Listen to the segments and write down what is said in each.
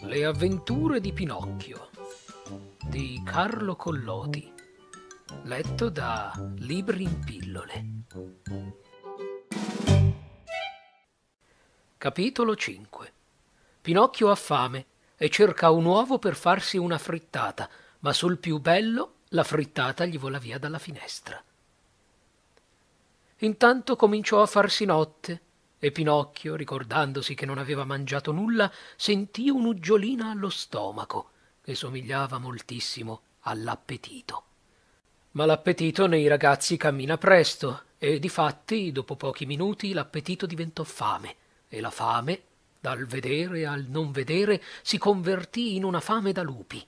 Le avventure di Pinocchio di Carlo Collodi letto da Libri in pillole Capitolo 5 Pinocchio ha fame e cerca un uovo per farsi una frittata ma sul più bello la frittata gli vola via dalla finestra. Intanto cominciò a farsi notte e Pinocchio, ricordandosi che non aveva mangiato nulla, sentì un'uggiolina allo stomaco che somigliava moltissimo all'appetito. Ma l'appetito nei ragazzi cammina presto e difatti dopo pochi minuti l'appetito diventò fame e la fame dal vedere al non vedere si convertì in una fame da lupi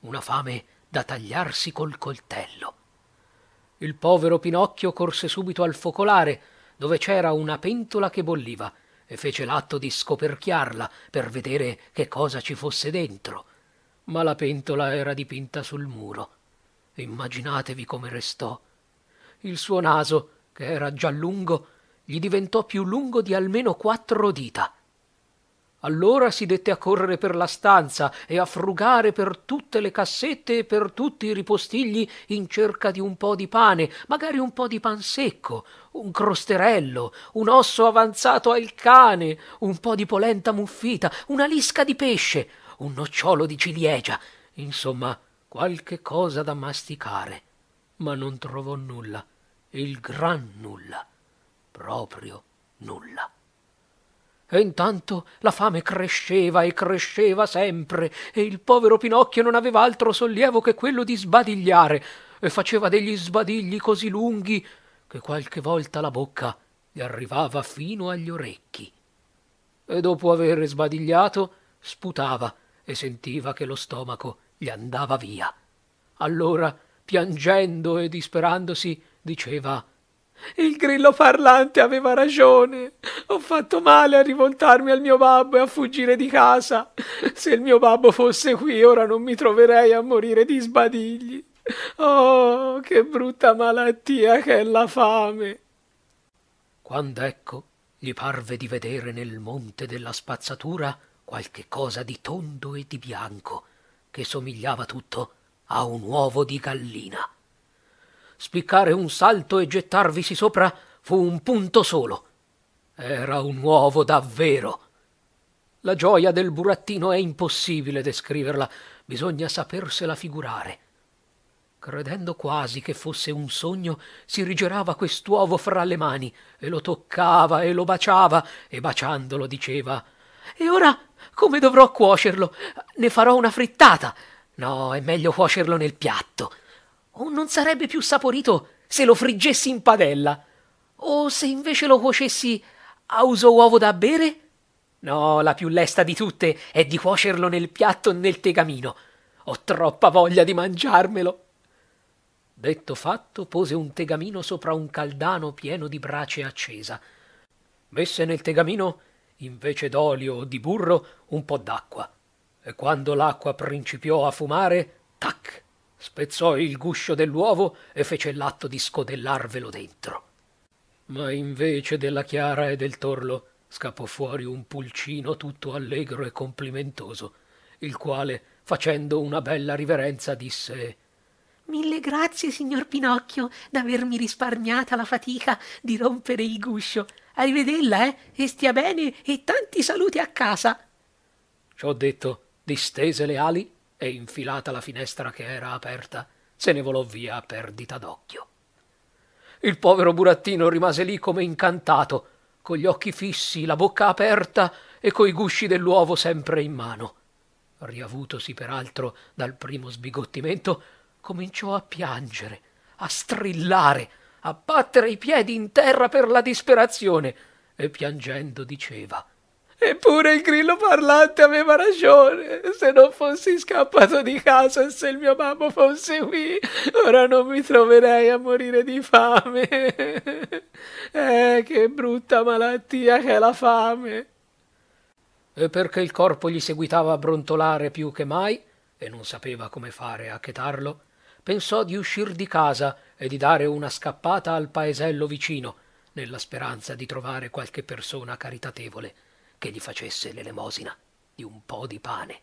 una fame da tagliarsi col coltello. Il povero Pinocchio corse subito al focolare, dove c'era una pentola che bolliva, e fece l'atto di scoperchiarla per vedere che cosa ci fosse dentro. Ma la pentola era dipinta sul muro. Immaginatevi come restò. Il suo naso, che era già lungo, gli diventò più lungo di almeno quattro dita allora si dette a correre per la stanza e a frugare per tutte le cassette e per tutti i ripostigli in cerca di un po di pane, magari un po di pan secco, un crosterello, un osso avanzato al cane, un po di polenta muffita, una lisca di pesce, un nocciolo di ciliegia, insomma, qualche cosa da masticare. Ma non trovò nulla, il gran nulla, proprio nulla. E intanto la fame cresceva e cresceva sempre, e il povero Pinocchio non aveva altro sollievo che quello di sbadigliare, e faceva degli sbadigli così lunghi che qualche volta la bocca gli arrivava fino agli orecchi. E dopo aver sbadigliato, sputava e sentiva che lo stomaco gli andava via. Allora, piangendo e disperandosi, diceva il grillo parlante aveva ragione. Ho fatto male a rivoltarmi al mio babbo e a fuggire di casa. Se il mio babbo fosse qui ora non mi troverei a morire di sbadigli. Oh, che brutta malattia che è la fame. Quando ecco gli parve di vedere nel monte della spazzatura qualche cosa di tondo e di bianco che somigliava tutto a un uovo di gallina spiccare un salto e gettarvisi sopra fu un punto solo. Era un uovo davvero. La gioia del burattino è impossibile descriverla, bisogna sapersela figurare. Credendo quasi che fosse un sogno, si rigirava quest'uovo fra le mani e lo toccava e lo baciava e baciandolo diceva E ora come dovrò cuocerlo? Ne farò una frittata. No, è meglio cuocerlo nel piatto o oh, non sarebbe più saporito se lo friggessi in padella, o se invece lo cuocessi a uso uovo da bere? No, la più lesta di tutte è di cuocerlo nel piatto o nel tegamino. Ho troppa voglia di mangiarmelo. Detto fatto, pose un tegamino sopra un caldano pieno di brace accesa. Messe nel tegamino, invece d'olio o di burro, un po' d'acqua. E quando l'acqua principiò a fumare, tac! Spezzò il guscio dell'uovo e fece l'atto di scodellarvelo dentro. Ma invece della Chiara e del Torlo scappò fuori un pulcino tutto allegro e complimentoso, il quale, facendo una bella riverenza, disse Mille grazie, signor Pinocchio, d'avermi risparmiata la fatica di rompere il guscio. Arrivedella, eh, e stia bene, e tanti saluti a casa. Ciò detto, distese le ali e infilata la finestra che era aperta, se ne volò via a perdita d'occhio. Il povero burattino rimase lì come incantato, con gli occhi fissi, la bocca aperta e coi gusci dell'uovo sempre in mano. Riavutosi peraltro dal primo sbigottimento, cominciò a piangere, a strillare, a battere i piedi in terra per la disperazione e piangendo diceva Eppure il grillo parlante aveva ragione. Se non fossi scappato di casa e se il mio babbo fosse qui, ora non mi troverei a morire di fame. eh, che brutta malattia che è la fame. E perché il corpo gli seguitava a brontolare più che mai, e non sapeva come fare a chetarlo, pensò di uscir di casa e di dare una scappata al paesello vicino, nella speranza di trovare qualche persona caritatevole che gli facesse l'elemosina di un po' di pane.